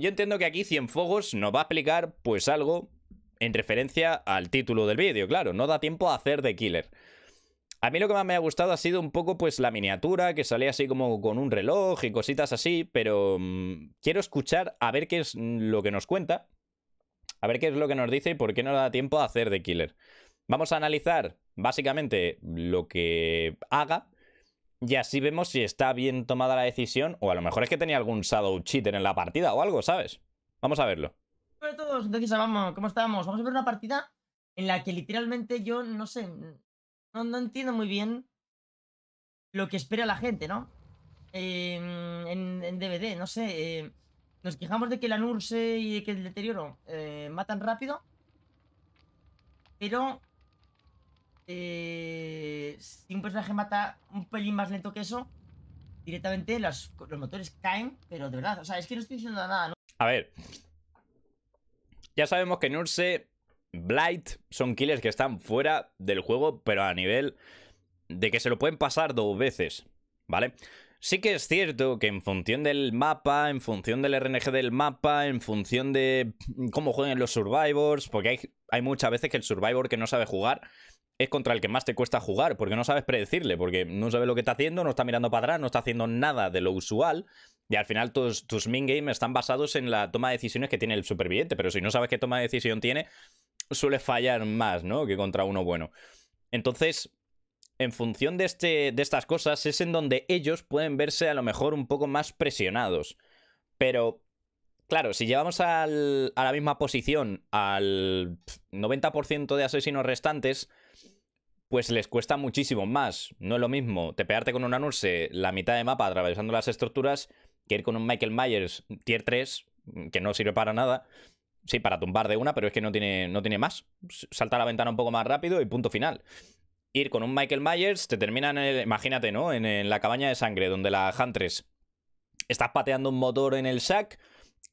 Yo entiendo que aquí Cienfuegos nos va a explicar pues algo en referencia al título del vídeo, claro, no da tiempo a hacer de killer. A mí lo que más me ha gustado ha sido un poco pues la miniatura, que sale así como con un reloj y cositas así, pero mm, quiero escuchar a ver qué es lo que nos cuenta, a ver qué es lo que nos dice y por qué no da tiempo a hacer de killer. Vamos a analizar básicamente lo que haga y así vemos si está bien tomada la decisión o a lo mejor es que tenía algún shadow cheater en la partida o algo, ¿sabes? Vamos a verlo. Hola a todos, entonces vamos, ¿cómo estábamos? Vamos a ver una partida en la que literalmente yo no sé, no, no entiendo muy bien lo que espera la gente, ¿no? Em, en, DVD, no sé. Eh, nos quejamos de que la NURSE y de que el deterioro eh, matan rápido. Pero eh, si un personaje mata un pelín más lento que eso, directamente los, motores caen, pero de verdad, o sea, es que no estoy diciendo nada, ¿no? A ver. Ya sabemos que Nurse, Blight son killers que están fuera del juego, pero a nivel de que se lo pueden pasar dos veces, ¿vale? Sí que es cierto que en función del mapa, en función del RNG del mapa, en función de cómo jueguen los Survivors, porque hay muchas veces que el Survivor que no sabe jugar es contra el que más te cuesta jugar, porque no sabes predecirle, porque no sabes lo que está haciendo, no está mirando para atrás, no está haciendo nada de lo usual, y al final tus, tus min games están basados en la toma de decisiones que tiene el superviviente, pero si no sabes qué toma de decisión tiene, suele fallar más, ¿no? Que contra uno bueno. Entonces, en función de, este, de estas cosas, es en donde ellos pueden verse a lo mejor un poco más presionados. Pero Claro, si llevamos a la misma posición al 90% de asesinos restantes, pues les cuesta muchísimo más. No es lo mismo te pegarte con una Nurse la mitad de mapa atravesando las estructuras que ir con un Michael Myers tier 3, que no sirve para nada. Sí, para tumbar de una, pero es que no tiene, no tiene más. Salta a la ventana un poco más rápido y punto final. Ir con un Michael Myers te termina en el, imagínate, ¿no? En, la cabaña de sangre, donde la Huntress estás pateando un motor en el sac,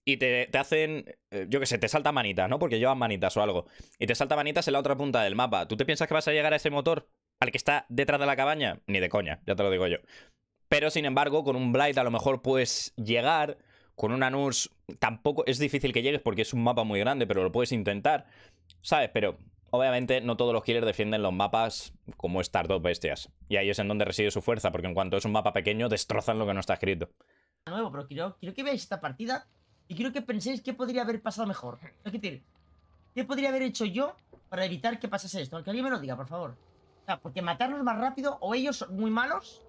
y te, hacen, eh, yo qué sé, te salta manitas, ¿no? Porque llevan manitas o algo. Y te salta manitas en la otra punta del mapa. ¿Tú te piensas que vas a llegar a ese motor al que está detrás de la cabaña? Ni de coña, ya te lo digo yo. Pero sin embargo, con un Blight a lo mejor puedes llegar. Con una NURSE tampoco es difícil que llegues porque es un mapa muy grande, pero lo puedes intentar. ¿Sabes? Pero Obviamente, no todos los killers defienden los mapas como estas dos bestias. Y ahí es en donde reside su fuerza, porque en cuanto es un mapa pequeño, destrozan lo que no está escrito. Nuevo, pero quiero, quiero que veáis esta partida y quiero que penséis qué podría haber pasado mejor. Es decir, ¿qué podría haber hecho yo para evitar que pasase esto? Que alguien me lo diga, por favor. O sea, porque matarnos más rápido, o ellos son muy malos,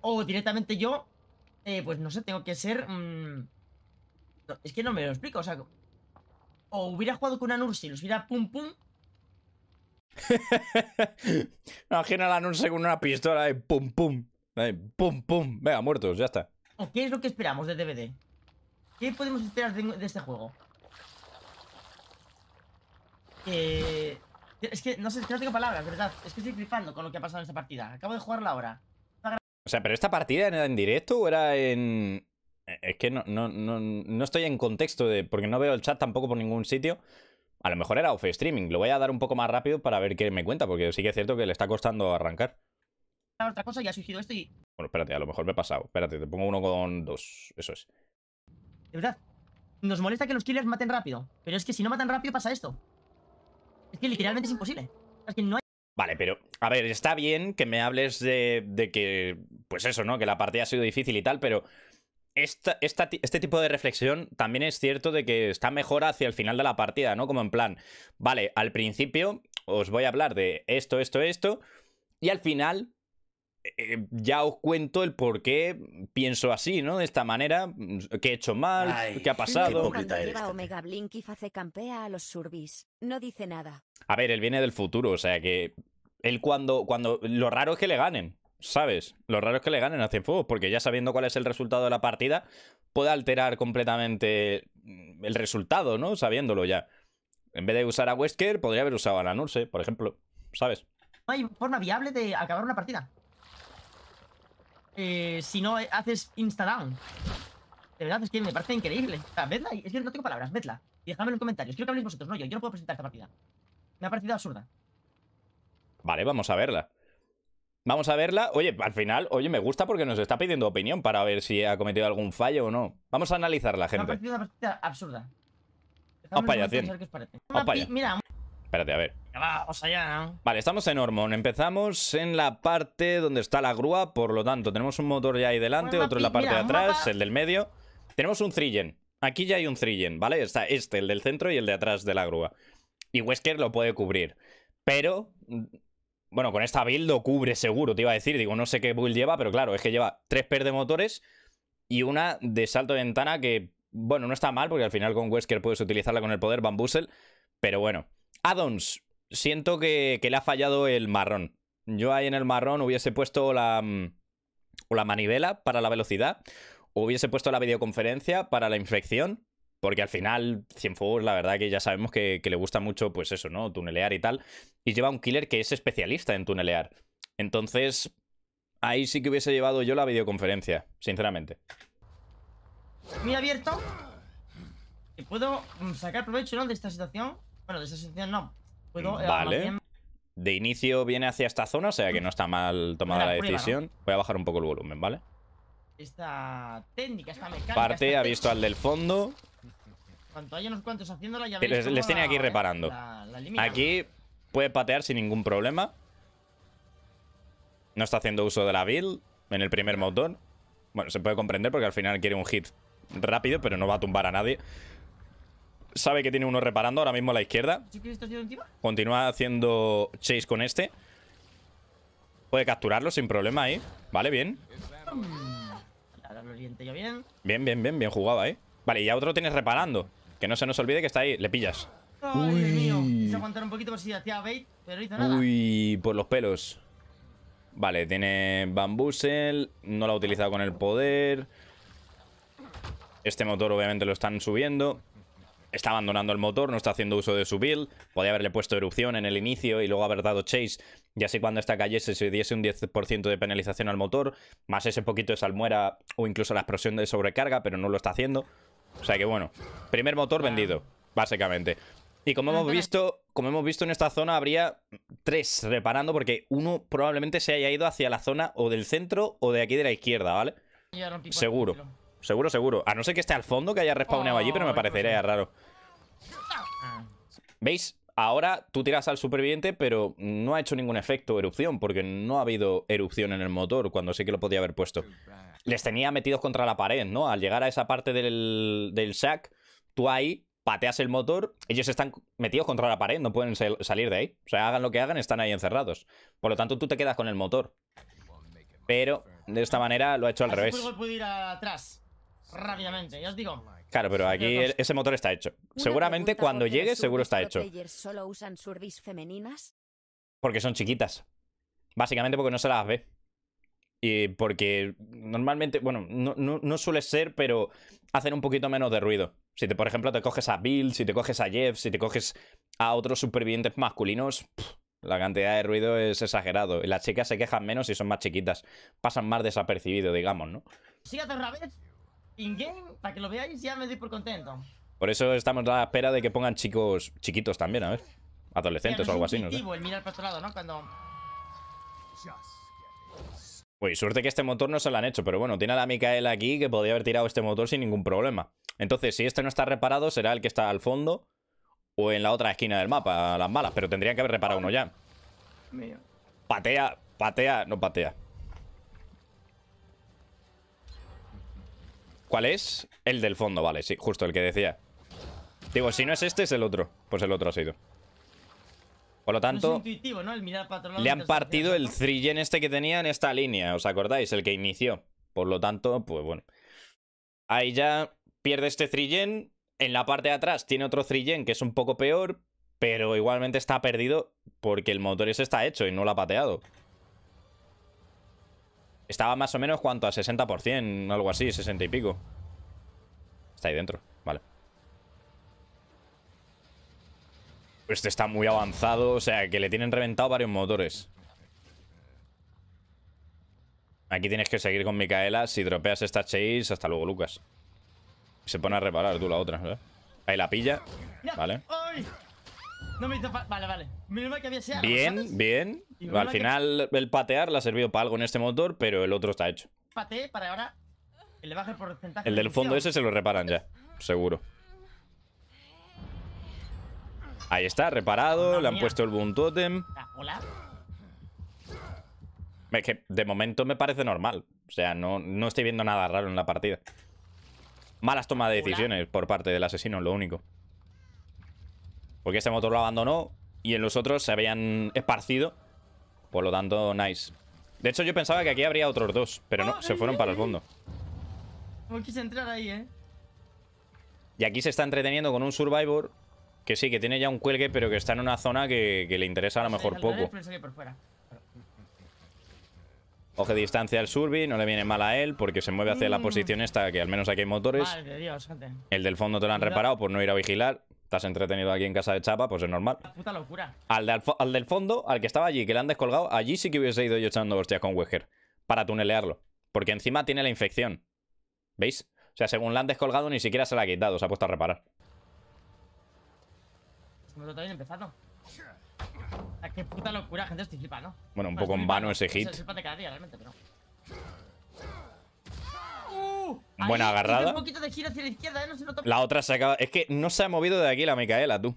o directamente yo, eh, pues no sé, tengo que ser... Mm, es que no me lo explico, o sea... O hubiera jugado con y los hubiera pum pum... Imagina la Anursi con una pistola de pum pum. pum pum. Venga, muertos, ya está. ¿O qué es lo que esperamos de DVD? ¿Qué podemos esperar de, este juego? Eh, es que no sé, no tengo palabras, ¿verdad? Es que estoy flipando con lo que ha pasado en esta partida. Acabo de jugarla ahora. O sea, pero esta partida era en directo o era en. Eh, es que no, no, estoy en contexto de. Porque no veo el chat tampoco por ningún sitio. A lo mejor era off streaming. Lo voy a dar un poco más rápido para ver qué me cuenta, porque sí que es cierto que le está costando arrancar. Otra cosa, ya ha surgido esto y. Bueno, espérate, a lo mejor me he pasado. Espérate, te pongo uno con dos. Eso es verdad. Nos molesta que los killers maten rápido. Pero es que si no matan rápido pasa esto. Es que literalmente es imposible. no hay... Vale, pero, a ver, está bien que me hables de, de, que, pues eso, ¿no? Que la partida ha sido difícil y tal, pero esta, este tipo de reflexión también es cierto de que está mejor hacia el final de la partida, ¿no? Como en plan, vale, al principio os voy a hablar de esto, esto, esto, y al final eh, eh, ya os cuento el por qué pienso así, ¿no? De esta manera, mm, que he hecho mal, qué ha pasado. campea a los No dice nada. A ver, él viene del futuro, o sea que él cuando, cuando. Lo raro es que le ganen, ¿sabes? Lo raro es que le ganen a fuego, porque ya sabiendo cuál es el resultado de la partida, puede alterar completamente mm, el resultado, ¿no? Sabiéndolo ya. En vez de usar a Wesker, podría haber usado a la Nurse, por ejemplo, ¿sabes? No hay forma viable de acabar una partida eh, si no eh, haces insta De verdad, es que me parece increíble. es que no tengo palabras, vedla. Y dejadme en los comentarios. Quiero que habléis vosotros, no yo. Yo no puedo presentar esta partida. Me ha parecido absurda. Vale, vamos a verla. Vamos a verla. Oye, al final, oye, me gusta porque nos está pidiendo opinión para ver si ha cometido algún fallo o no. Vamos a analizarla, gente. Me ha parecido una partida absurda. Vamos para allá, Mira. Espérate, a ver. Vamos allá, ¿no? Vale, estamos en Ormond. Empezamos en la parte donde está la grúa, por lo tanto, tenemos un motor ya ahí delante, otro en la parte de atrás, el del medio. Tenemos un Thrillen. Aquí ya hay un Thrillen, ¿vale? Está este, el del centro y el de atrás de la grúa. Y Wesker lo puede cubrir. Pero, bueno, con esta build lo cubre seguro, te iba a decir. Digo, no sé qué build lleva, pero claro, es que lleva tres per de motores y una de salto de ventana que, bueno, no está mal porque al final con Wesker puedes utilizarla con el poder Bambusel. Pero bueno, addons siento que, le ha fallado el marrón. Yo ahí en el marrón hubiese puesto la, mm, la manivela para la velocidad, hubiese puesto la videoconferencia para la infección, porque al final Cienfuegos la verdad que ya sabemos que, le gusta mucho pues eso, ¿no? Tunelear y tal. Y lleva un killer que es especialista en tunelear. Entonces, ahí sí que hubiese llevado yo la videoconferencia, sinceramente. Muy abierto. ¿Puedo mm, sacar provecho, no, de esta situación? Bueno, de esta situación no, eh, vale. De inicio viene hacia esta zona, o sea que no está mal tomada la decisión. Voy a bajar un poco el volumen, ¿vale? Esta técnica, Parte, ha visto al del fondo. Les, les tiene aquí ¿eh? reparando. aquí puede patear sin ningún problema. No está haciendo uso de la build en el primer motor. Bueno, se puede comprender porque al final quiere un hit rápido, pero no va a tumbar a nadie. Sabe que tiene uno reparando ahora mismo a la izquierda. Continúa haciendo chase con este. Puede capturarlo sin problema ahí. Vale, bien. Bien, bien, bien, bien jugado ahí. Vale, y a otro tienes reparando. Que no se nos olvide que está ahí. Le pillas. Uy. por Uy, por los pelos. Vale, tiene Bambusel. No lo ha utilizado con el poder. Este motor obviamente lo están subiendo está abandonando el motor, no está haciendo uso de su build. Podría haberle puesto erupción en el inicio y luego haber dado chase. Y así cuando esta cayese se diese un 10% de penalización al motor, más ese poquito de salmuera o incluso la explosión de sobrecarga, pero no lo está haciendo. O sea que bueno, primer motor vendido, básicamente. Y como hemos visto, como hemos visto en esta zona habría tres reparando porque uno probablemente se haya ido hacia la zona o del centro o de aquí de la izquierda, ¿vale? Seguro, seguro, seguro. A no ser que esté al fondo que haya respawnado allí, pero me pues parecería raro. ¿Veis? Ahora tú tiras al superviviente, pero no ha hecho ningún efecto erupción, porque no ha habido erupción en el motor, cuando sí que lo podía haber puesto. Les tenía metidos contra la pared, ¿no? Al llegar a esa parte del, del sac, tú ahí pateas el motor, ellos están metidos contra la pared, no pueden salir de ahí. O sea, hagan lo que hagan, están ahí encerrados. Por lo tanto, tú te quedas con el motor. Pero de esta manera lo ha hecho al revés. ir atrás, rápidamente, ya os digo. Claro, pero aquí ese motor está hecho. Seguramente cuando llegue seguro está hecho. femeninas? Porque son chiquitas. Básicamente porque no se las ve. Y porque normalmente, bueno, no, suele ser, pero hacen un poquito menos de ruido. Si te, por ejemplo, te coges a Bill, si te coges a Jeff, si te coges a otros supervivientes masculinos, la cantidad de ruido es exagerado. Y las chicas se quejan menos y son más chiquitas. Pasan más desapercibido, digamos, ¿no? Sí, In-game, para que lo veáis, ya me doy por contento. Por eso estamos a la espera de que pongan chicos chiquitos también, a ¿eh? ver. Adolescentes o algo así, ¿no? el mirar para otro lado, ¿no? Cuando... Uy, suerte que este motor no se lo han hecho, pero bueno, tiene a la micael aquí que podría haber tirado este motor sin ningún problema. Entonces, si este no está reparado, será el que está al fondo o en la otra esquina del mapa, las malas, pero tendrían que haber reparado uno ya. Patea, patea, no patea. ¿Cuál es? El del fondo, vale, sí, justo el que decía. Digo, si no es este, es el otro. Pues el otro ha sido. Por lo pues tanto, le han partido el 3 este que tenía en esta línea, ¿os acordáis? El que inició. Por lo tanto, pues bueno. Ahí ya pierde este 3 En la parte de atrás tiene otro 3 que es un poco peor, pero igualmente está perdido porque el motor ese está hecho y no lo ha pateado. Estaba más o menos cuanto a 60%, algo así, 60 y pico. Está ahí dentro, vale. Este está muy avanzado, o sea, que le tienen reventado varios motores. Aquí tienes que seguir con Micaela. Si dropeas esta chase, hasta luego, Lucas. Se pone a reparar tú la otra, ¿verdad? Ahí la pilla, vale. No Vale, vale. Bien, bien. Al final el patear le ha servido para algo en este motor, pero el otro está hecho. Pateé para ahora el del fondo ese se lo reparan ya, seguro. Ahí está, reparado. le han puesto el boom totem. que de momento me parece normal. O sea, no, no estoy viendo nada raro en la partida. Malas tomas de decisiones por parte del asesino, lo único. Porque este motor lo abandonó y en los otros se habían esparcido. Por lo tanto, nice. De hecho, yo pensaba que aquí habría otros dos, pero no, se fueron para el fondo. quise entrar ahí, ¿eh? Y aquí se está entreteniendo con un Survivor que sí, que tiene ya un cuelgue, pero que está en una zona que, le interesa a lo mejor poco. Oje distancia al Surby, no le viene mal a él porque se mueve hacia la mm. posición esta, que al menos aquí hay motores. El del fondo te lo han reparado por no ir a vigilar estás entretenido aquí en casa de Chapa, pues es normal. Al, del fondo, al que estaba allí, que le han descolgado, allí sí que hubiese ido yo echando hostias con Weger para tunelearlo. Porque encima tiene la infección. ¿Veis? O sea, según le han descolgado, ni siquiera se la ha quitado, se ha puesto a reparar. Me ah, qué puta locura, gente, estoy flipando. Bueno, un pues poco en vano ese hit. Buena agarrada. la otra ¿eh? se ha acabado otra se acaba. Es que no se ha movido de aquí la Micaela, tú.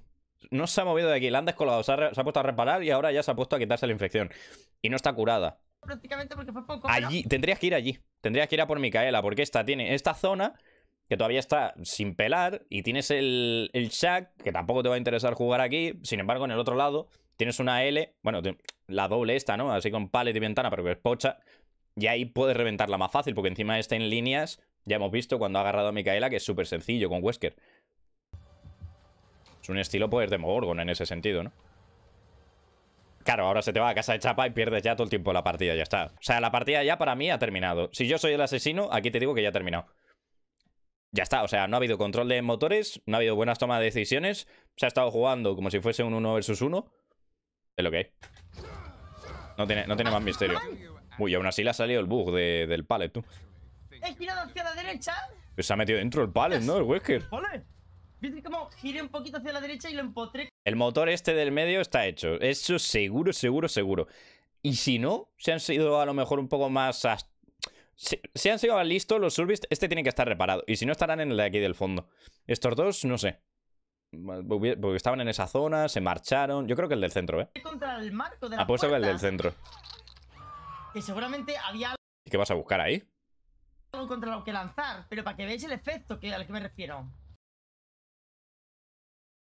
No se ha movido de aquí. La han descolado, se ha, puesto a reparar y ahora ya se ha puesto a quitarse la infección. Y no está curada. Prácticamente porque fue poco. Allí, tendrías que ir allí. Tendrías que ir a por Micaela, porque esta tiene esta zona que todavía está sin pelar y tienes el, el que tampoco te va a interesar jugar aquí. Sin embargo, en el otro lado tienes una L, bueno, la doble esta, ¿no? Así con palet y ventana, pero que es pocha. Y ahí puedes reventarla más fácil, porque encima está en líneas. Ya hemos visto cuando ha agarrado a Micaela, que es súper sencillo con Wesker. Es un estilo poder pues, de Morgon en ese sentido, ¿no? Claro, ahora se te va a casa de chapa y pierdes ya todo el tiempo la partida, ya está. O sea, la partida ya para mí ha terminado. Si yo soy el asesino, aquí te digo que ya ha terminado. Ya está, o sea, no ha habido control de motores, no ha habido buenas tomas de decisiones. Se ha estado jugando como si fuese un 1 versus 1. Es lo que hay. No tiene, no tiene más misterio. Uy, aún así le ha salido el bug de, del palet tú. He girado hacia la derecha. Pues se ha metido dentro el pallet, ¿no? El Wesker. ¿Viste cómo giré un poquito hacia la derecha y lo empotré? El motor este del medio está hecho. Eso seguro, seguro, seguro. Y si no, se han sido a lo mejor un poco más... Se, han sido listos los surbis. Este tiene que estar reparado. Y si no, estarán en el de aquí del fondo. Estos dos, no sé. Porque estaban en esa zona, se marcharon. Yo creo que el del centro, ¿eh? Contra Apuesto que el del centro que seguramente había ¿Y qué vas a buscar ahí? algo contra lo que lanzar, pero para que veáis el efecto que, al que me refiero.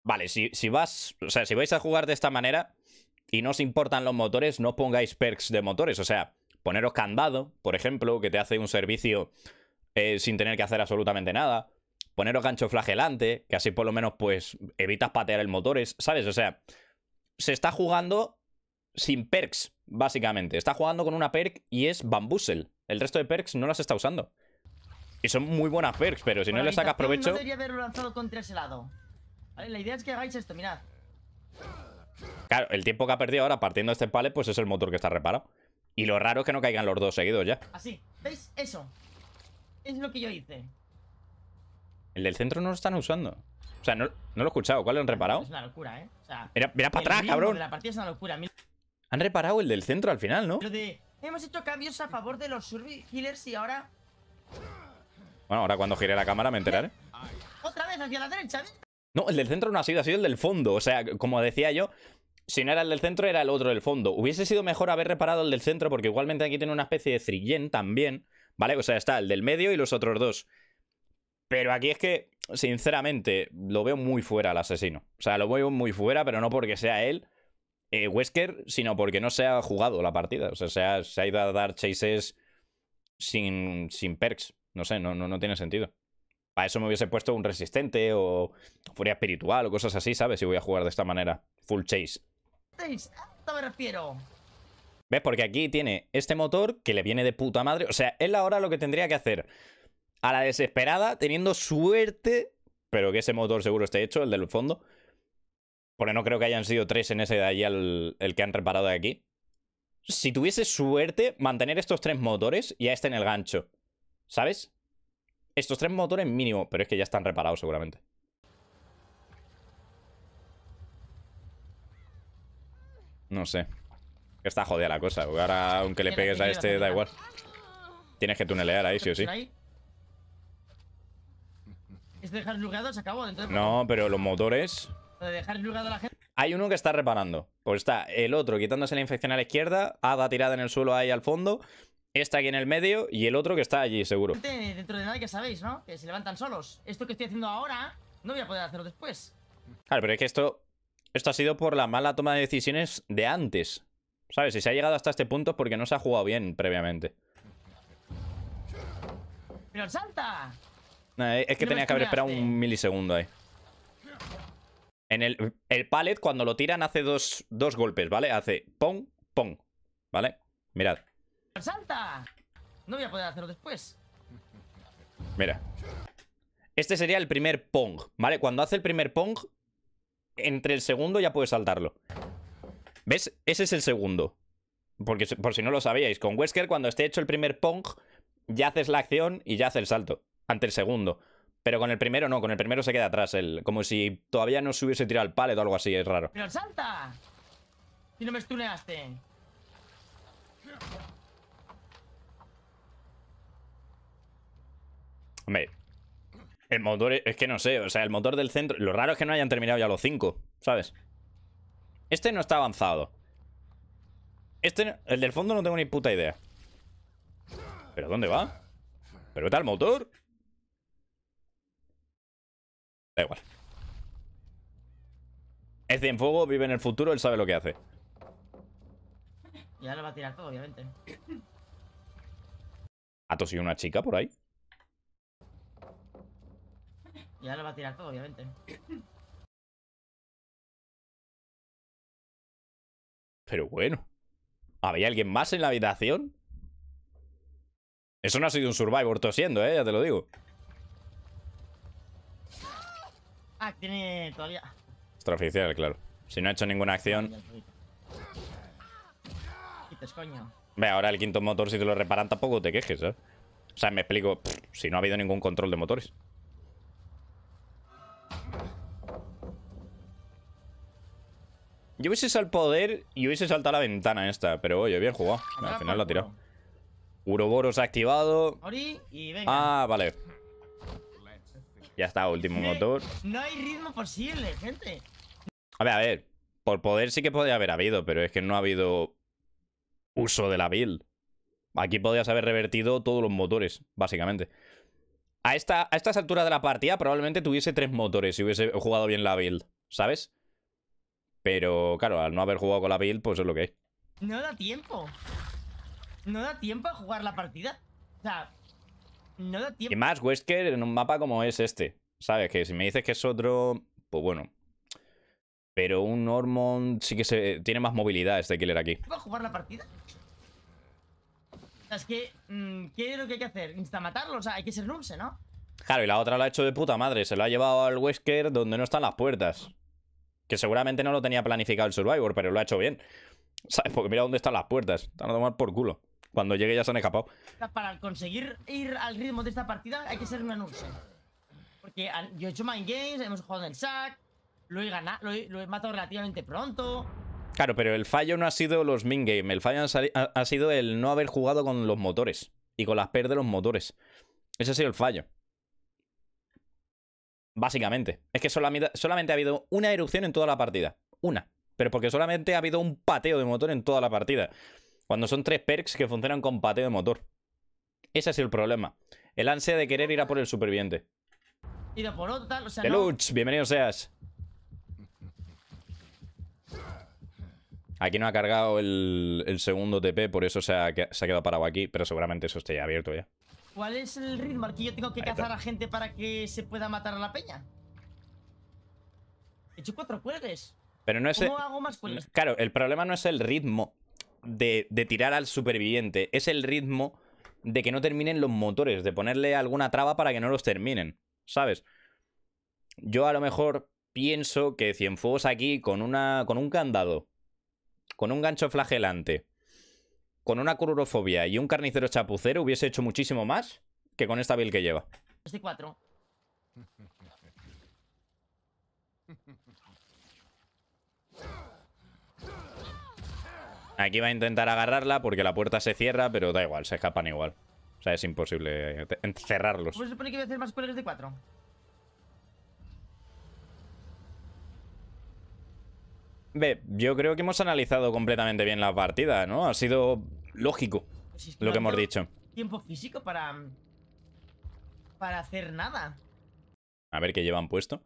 Vale, si, vas, o sea, si vais a jugar de esta manera y no os importan los motores, no pongáis perks de motores, o sea, poneros candado, por ejemplo, que te hace un servicio eh, sin tener que hacer absolutamente nada, poneros gancho flagelante, que así por lo menos pues evitas patear el motor. ¿sabes? O sea, se está jugando sin perks, básicamente. Está jugando con una perk y es Bambusel. El resto de perks no las está usando. Y son muy buenas perks, pero si no le sacas provecho... No debería haberlo lanzado contra ese lado. Vale, la idea es que hagáis esto, mirad. Claro, el tiempo que ha perdido ahora partiendo este palet, pues es el motor que está reparado. Y lo raro es que no caigan los dos seguidos ya. Así, ¿veis? Eso. Es lo que yo hice. El del centro no lo están usando. O sea, no, lo he escuchado. ¿Cuál lo han reparado? Es una locura, ¿eh? mira, mira para atrás, cabrón. La partida es una locura. Mira. Han reparado el del centro al final, ¿no? Hemos hecho cambios a favor de los y ahora... Bueno, ahora cuando gire la cámara me enteraré. Otra vez hacia la derecha. No, el del centro no ha sido, ha sido el del fondo. O sea, como decía yo, si no era el del centro, era el otro del fondo. Hubiese sido mejor haber reparado el del centro porque igualmente aquí tiene una especie de trillen también. ¿Vale? O sea, está el del medio y los otros dos. Pero aquí es que, sinceramente, lo veo muy fuera al asesino. O sea, lo veo muy fuera, pero no porque sea él, eh, Wesker, sino porque no se ha jugado la partida. O sea, se ha, ido a dar chases sin, sin perks. No sé, no, no, no tiene sentido. Para eso me hubiese puesto un resistente o furia espiritual o cosas así, ¿sabes? Si voy a jugar de esta manera. Full chase. ¿Ves? Porque aquí tiene este motor que le viene de puta madre. O sea, él ahora lo que tendría que hacer. A la desesperada, teniendo suerte, pero que ese motor seguro esté hecho, el del fondo, porque no creo que hayan sido tres en ese de allí el, que han reparado de aquí. Si tuviese suerte, mantener estos tres motores y a este en el gancho. ¿Sabes? Estos tres motores mínimo, pero es que ya están reparados seguramente. No sé. Está jodida la cosa, ahora aunque le pegues a este da igual. Tienes que tunelear ahí, sí o sí. No, pero los motores... Hay uno que está reparando. Pues está el otro quitándose la infección a la izquierda, Ada tirada en el suelo ahí al fondo, Está aquí en el medio y el otro que está allí, seguro. Dentro de que sabéis, ¿no? Que se levantan solos. Esto que estoy haciendo ahora no voy a poder hacerlo después. Claro, pero es que esto, esto ha sido por la mala toma de decisiones de antes. ¿Sabes? Si se ha llegado hasta este punto es porque no se ha jugado bien previamente. ¡Pero salta! es que tenía que haber esperado un milisegundo ahí. En el, el pallet, cuando lo tiran, hace dos, golpes, ¿vale? Hace pong, pong, ¿vale? Mirad. ¡Salta! No voy a poder hacerlo después. Mira. Este sería el primer pong, ¿vale? Cuando hace el primer pong, entre el segundo ya puedes saltarlo. ¿Ves? Ese es el segundo. Porque, por si no lo sabíais, con Wesker, cuando esté hecho el primer pong, ya haces la acción y ya hace el salto. Ante el segundo. Pero con el primero no, con el primero se queda atrás Como si todavía no se hubiese tirado al palet o algo así, es raro. ¡Pero salta! Si no me estuneaste. Hombre, el motor es, que no sé, o sea, el motor del centro... Lo raro es que no hayan terminado ya los cinco, ¿sabes? Este no está avanzado. Este, el del fondo no tengo ni puta idea. ¿Pero dónde va? ¿Pero está el motor? Da igual. Es en fuego, vive en el futuro, él sabe lo que hace. Ya lo va a tirar todo, obviamente. ¿Ha tosido una chica por ahí? Ya lo va a tirar todo, obviamente. Pero bueno. ¿Había alguien más en la habitación? Eso no ha sido un Survivor tosiendo, eh, ya te lo digo. Ah, tiene todavía. Extraoficial, claro. Si no ha hecho ninguna acción. Quites, coño. Ve, ahora el quinto motor, si te lo reparan, tampoco te quejes, ¿eh? O sea, me explico, si no ha habido ningún control de motores. Yo hubiese al poder y hubiese saltado la ventana esta, pero oye, bien jugado. Al final lo ha tirado. Uroboros activado. Ah, vale. Ya está, último motor. No hay ritmo posible, gente. A ver, a ver. Por poder sí que podría haber habido, pero es que no ha habido uso de la build. Aquí podrías haber revertido todos los motores, básicamente. A, esta, a estas alturas de la partida probablemente tuviese tres motores si hubiese jugado bien la build, ¿sabes? Pero claro, al no haber jugado con la build, pues es lo que hay. No da tiempo. No da tiempo a jugar la partida. O sea, no da tiempo. Y más Wesker en un mapa como es este. ¿Sabes? Que si me dices que es otro, pues bueno. Pero un Normon sí que se tiene más movilidad este killer aquí. a jugar la partida? Es que, mm, ¿qué es lo que hay que hacer? ¿Instamatarlo? O sea, hay que ser ¿no? Claro, y la otra la ha hecho de puta madre. Se lo ha llevado al Wesker donde no están las puertas. Que seguramente no lo tenía planificado el Survivor, pero lo ha hecho bien. ¿Sabes? Porque mira dónde están las puertas. Están a tomar por culo. Cuando llegue ya se han escapado. Para conseguir ir al ritmo de esta partida hay que ser una nurse. Porque yo he hecho mind games, hemos jugado en el sack, lo he, ganado, lo he, matado relativamente pronto. Claro, pero el fallo no ha sido los min games, el fallo ha sido el no haber jugado con los motores y con las pérdidas de los motores. Ese ha sido el fallo. Básicamente. Es que solamente ha habido una erupción en toda la partida. Una. Pero porque solamente ha habido un pateo de motor en toda la partida. Cuando son tres perks que funcionan con pateo de motor. Ese es el problema. El ansia de querer ir a por el superviviente. Ir por otro, tal, bienvenido seas. Aquí no ha cargado el, segundo TP, por eso se ha, quedado parado aquí, pero seguramente eso esté ya abierto ya. ¿Cuál es el ritmo que yo tengo que cazar a gente para que se pueda matar a la peña? He hecho cuatro cuerdes. Pero no es ¿Cómo hago más Claro, el problema no es el ritmo, de, tirar al superviviente, es el ritmo de que no terminen los motores, de ponerle alguna traba para que no los terminen, ¿sabes? Yo a lo mejor pienso que Cienfuegos aquí con, una, con un candado, con un gancho flagelante, con una cururofobia y un carnicero chapucero hubiese hecho muchísimo más que con esta build que lleva. cuatro. Aquí va a intentar agarrarla porque la puerta se cierra, pero da igual, se escapan igual. O sea, es imposible cerrarlos. ¿Cómo se supone que voy a hacer más cuelgues de cuatro? Ve, yo creo que hemos analizado completamente bien la partida, ¿no? Ha sido lógico pues lo que hemos dicho. Tiempo físico para... Para hacer nada. A ver qué llevan puesto.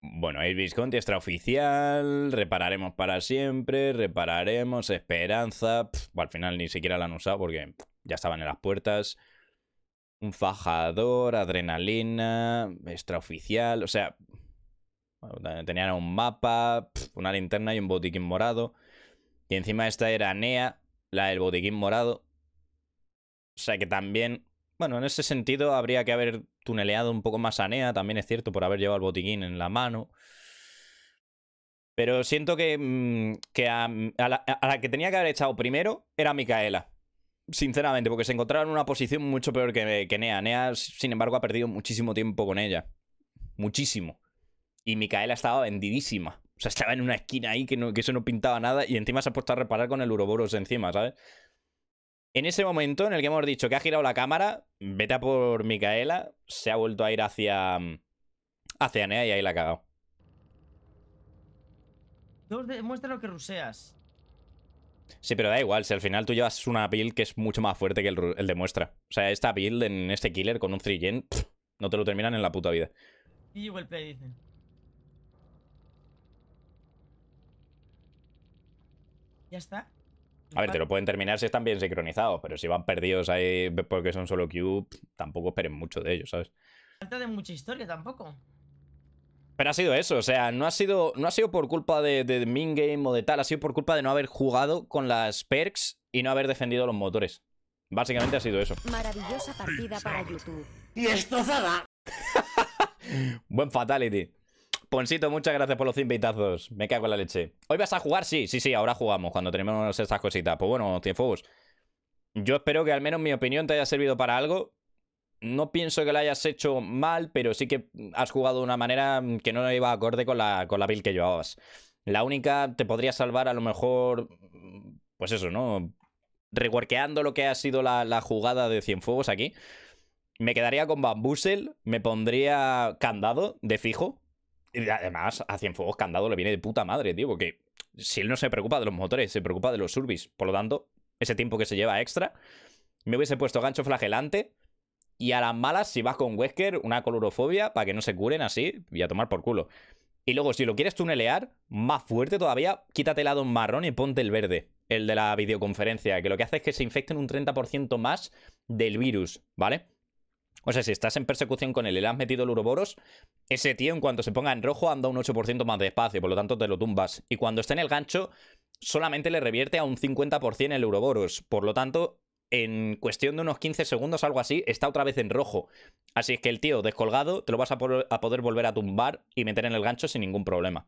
Bueno, el Visconti extraoficial, repararemos para siempre, repararemos, esperanza. al final ni siquiera la han usado porque ya estaban en las puertas. Un fajador, adrenalina, extraoficial, o sea... tenían un mapa, una linterna y un botiquín morado. Y encima esta era Nea, la del botiquín morado. O sea que también, bueno, en ese sentido habría que haber tuneleado un poco más a Nea, también es cierto, por haber llevado el botiquín en la mano. Pero siento que, mm, que a, la, que tenía que haber echado primero era Micaela. Sinceramente, porque se encontraba en una posición mucho peor que, que Nea. Nea, sin embargo, ha perdido muchísimo tiempo con ella. Muchísimo. Y Micaela estaba vendidísima. O sea, estaba en una esquina ahí que, que eso no pintaba nada y encima se ha puesto a reparar con el Uroboros encima, ¿sabes? En ese momento en el que hemos dicho que ha girado la cámara, vete a por Micaela, se ha vuelto a ir hacia. Mm, hacia anea y ahí la ha cagado. Muestra lo que ruseas. Sí, pero da igual, si al final tú llevas una build que es mucho más fuerte que el, de muestra. O sea, esta build en este killer con un 3 gen, no te lo terminan en la puta vida. Y igual play, ¿Ya está? A ver, te lo pueden terminar si están bien sincronizados, pero si van perdidos ahí porque son solo Q, tampoco esperen mucho de ellos, ¿sabes? Falta de mucha historia tampoco. Pero ha sido eso, o sea, no ha sido, no ha sido por culpa de, de min game o de tal, ha sido por culpa de no haber jugado con las perks y no haber defendido los motores. Básicamente ha sido eso. Maravillosa partida para YouTube. Y destrozada. Buen fatality. Poncito, muchas gracias por los invitazos Me cago en la leche. ¿Hoy vas a jugar? Sí, sí, sí, ahora jugamos cuando tenemos estas cositas. Pues bueno, Cienfuegos. Yo espero que al menos mi opinión te haya servido para algo. No pienso que la hayas hecho mal, pero sí que has jugado de una manera que no iba acorde con la, con la build que llevabas. La única te podría salvar a lo mejor... Pues eso, ¿no? Reworkeando lo que ha sido la, la jugada de Cienfuegos aquí. Me quedaría con Bambusel, me pondría candado de fijo, y además, a fuegos Candado le viene de puta madre, tío, porque si él no se preocupa de los motores, se preocupa de los survis. Por lo tanto, ese tiempo que se lleva extra, me hubiese puesto gancho flagelante. Y a las malas, si vas con Wesker, una colorofobia, para que no se curen así y a tomar por culo. Y luego, si lo quieres tunelear, más fuerte todavía, quítate el lado marrón y ponte el verde, el de la videoconferencia, que lo que hace es que se infecten un 30% más del virus, ¿vale? O sea, si estás en persecución con él y le has metido el Uroboros, ese tío en cuanto se ponga en rojo anda un 8% más despacio, por lo tanto te lo tumbas. Y cuando está en el gancho, solamente le revierte a un 50% el Uroboros. Por lo tanto, en cuestión de unos 15 segundos, algo así, está otra vez en rojo. Así es que el tío descolgado te lo vas a, a poder volver a tumbar y meter en el gancho sin ningún problema.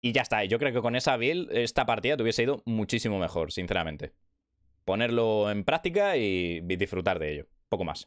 Y ya está, yo creo que con esa build esta partida te hubiese ido muchísimo mejor, sinceramente. Ponerlo en práctica y disfrutar de ello poco más.